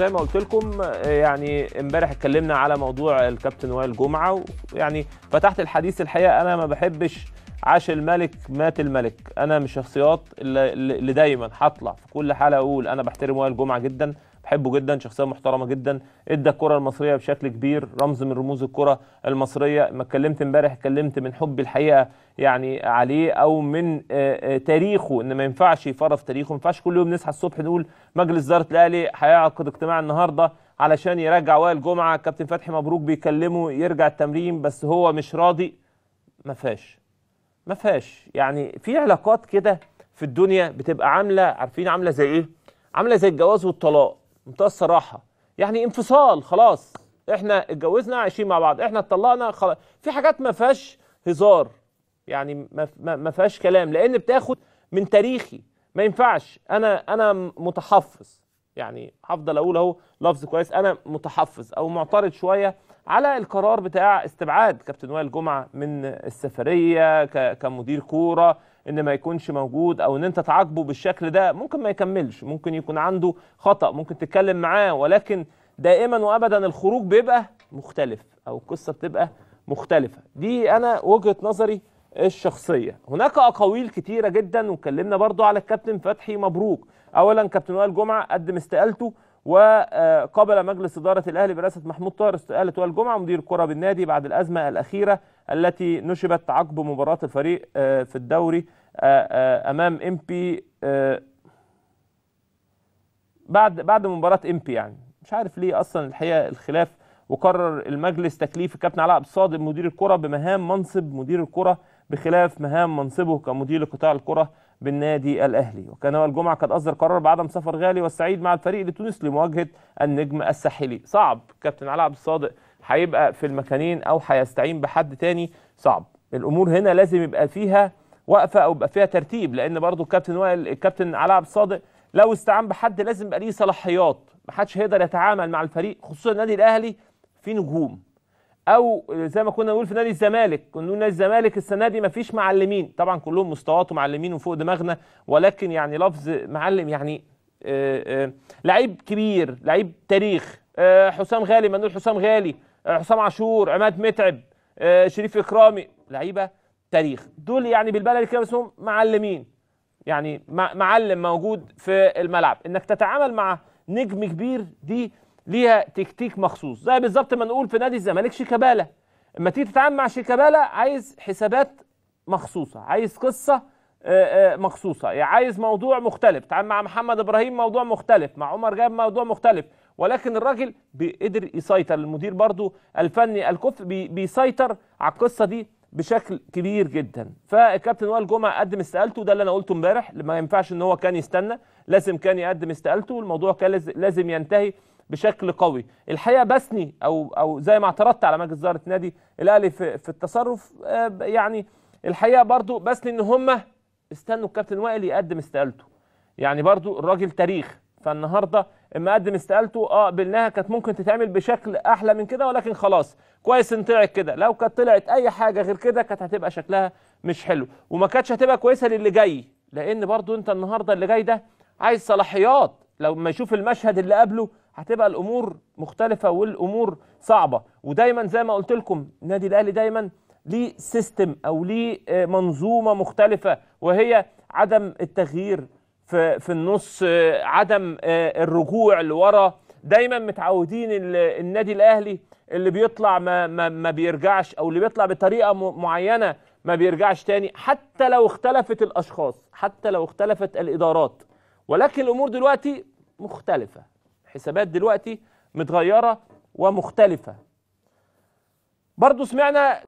زي ما قلت لكم يعني امبارح اتكلمنا على موضوع الكابتن وائل جمعه ويعني فتحت الحديث الحقيقه انا ما بحبش عاش الملك مات الملك انا من الشخصيات اللي, اللي دايما هطلع في كل حاله اقول انا بحترم وائل جمعه جدا بحبه جدا شخصيه محترمه جدا ادى الكره المصريه بشكل كبير رمز من رموز الكره المصريه ما اتكلمت امبارح اتكلمت من حب الحقيقه يعني عليه او من آه، آه، تاريخه ان ما ينفعش يفرط تاريخه ما ينفعش كل يوم نصحى الصبح نقول مجلس اداره الاهلي هيعقد اجتماع النهارده علشان يرجع وائل جمعه كابتن فتحي مبروك بيكلمه يرجع التمرين بس هو مش راضي ما فيهاش ما فيهاش يعني في علاقات كده في الدنيا بتبقى عامله عارفين عامله زي ايه عامله زي الجواز والطلاق منتهى الصراحه يعني انفصال خلاص احنا اتجوزنا عايشين مع بعض احنا اتطلقنا خلاص في حاجات ما فيهاش هزار يعني ما فيهاش كلام لان بتاخد من تاريخي ما ينفعش انا انا متحفظ يعني هفضل اقول اهو لفظ كويس انا متحفظ او معترض شويه على القرار بتاع استبعاد كابتن وائل جمعه من السفريه كمدير كوره ان ما يكونش موجود او ان انت تعاقبه بالشكل ده ممكن ما يكملش ممكن يكون عنده خطا ممكن تتكلم معاه ولكن دائما وابدا الخروج بيبقى مختلف او القصه بتبقى مختلفه دي انا وجهه نظري الشخصيه هناك اقاويل كتيره جدا واتكلمنا برضو على الكابتن فتحي مبروك اولا كابتن وائل جمعه قدم استقالته وقبل مجلس إدارة الأهلي برئاسة محمود طاهر استقالة وائل جمعة مدير الكرة بالنادي بعد الأزمة الأخيرة التي نشبت عقب مباراة الفريق آه، في الدوري آه، آه، أمام إمبي بعد بعد مباراة إمبي يعني مش عارف ليه أصلا الحقيقة الخلاف وقرر المجلس تكليف الكابتن علاء عبد الصادق مدير الكرة بمهام منصب مدير الكرة بخلاف مهام منصبه كمدير لقطاع الكرة بالنادي الأهلي وكان هو الجمعة قد أصدر قرار بعدم سفر غالي والسعيد مع الفريق لتونس لمواجهة النجم الساحلي صعب كابتن علاء عبد الصادق هيبقى في المكانين أو هيستعين بحد تاني صعب الأمور هنا لازم يبقى فيها وقفة أو يبقى فيها ترتيب لأن برضو الكابتن وائل الكابتن علاء عبد الصادق لو استعان بحد لازم يبقى ليه صلاحيات محدش هيقدر يتعامل مع الفريق خصوصا النادي الأهلي في نجوم او زي ما كنا نقول في نادي الزمالك كنا نقول نادي الزمالك السنه دي مفيش معلمين طبعا كلهم مستواهم معلمين وفوق دماغنا ولكن يعني لفظ معلم يعني آه، آه، لعيب كبير لعيب تاريخ آه، حسام غالي ما نقول حسام غالي حسام عاشور عماد متعب شريف اكرامي لعيبه تاريخ دول يعني بالبلد كده اسمهم معلمين يعني معلم موجود في الملعب انك تتعامل مع نجم كبير دي ليها تكتيك مخصوص زي بالظبط ما نقول في نادي الزمالك شيكابالا اما تيجي تتعامل مع شيكابالا عايز حسابات مخصوصه عايز قصه آه، آه، مخصوصه يعني عايز موضوع مختلف تعامل مع محمد ابراهيم موضوع مختلف مع عمر جاب موضوع مختلف ولكن الراجل بيقدر يسيطر المدير برضو الفني الكف بيسيطر على القصه دي بشكل كبير جدا فالكابتن وائل جمعه قدم استقالته ده اللي انا قلته امبارح ما ينفعش ان هو كان يستنى لازم كان يقدم استقالته والموضوع كان لازم ينتهي بشكل قوي الحقيقه بسني او او زي ما اعترضت على مجلس اداره النادي الاهلي في, في التصرف آه، يعني الحقيقه برضو بسني ان هم استنوا الكابتن وائل يقدم استقالته يعني برضو الراجل تاريخ فالنهارده اما قدم استقالته اه بالنها كانت ممكن تتعمل بشكل احلى من كده ولكن خلاص كويس ان طلعت كده لو كانت طلعت اي حاجه غير كده كانت هتبقى شكلها مش حلو وما كانتش هتبقى كويسه للي جاي لان برضو انت النهارده اللي جاي ده عايز صلاحيات لو ما يشوف المشهد اللي قبله هتبقى الامور مختلفه والامور صعبه ودايما زي ما قلت لكم النادي الاهلي دايما ليه سيستم او ليه آه، منظومه مختلفه وهي عدم التغيير في في النص آه، عدم آه، الرجوع لورا دايما متعودين النادي الاهلي اللي بيطلع ما, ما, ما بيرجعش او اللي بيطلع بطريقه معينه ما بيرجعش تاني حتى لو اختلفت الاشخاص حتى لو اختلفت الادارات ولكن الامور دلوقتي مختلفه حسابات دلوقتي متغيرة ومختلفة برضو سمعنا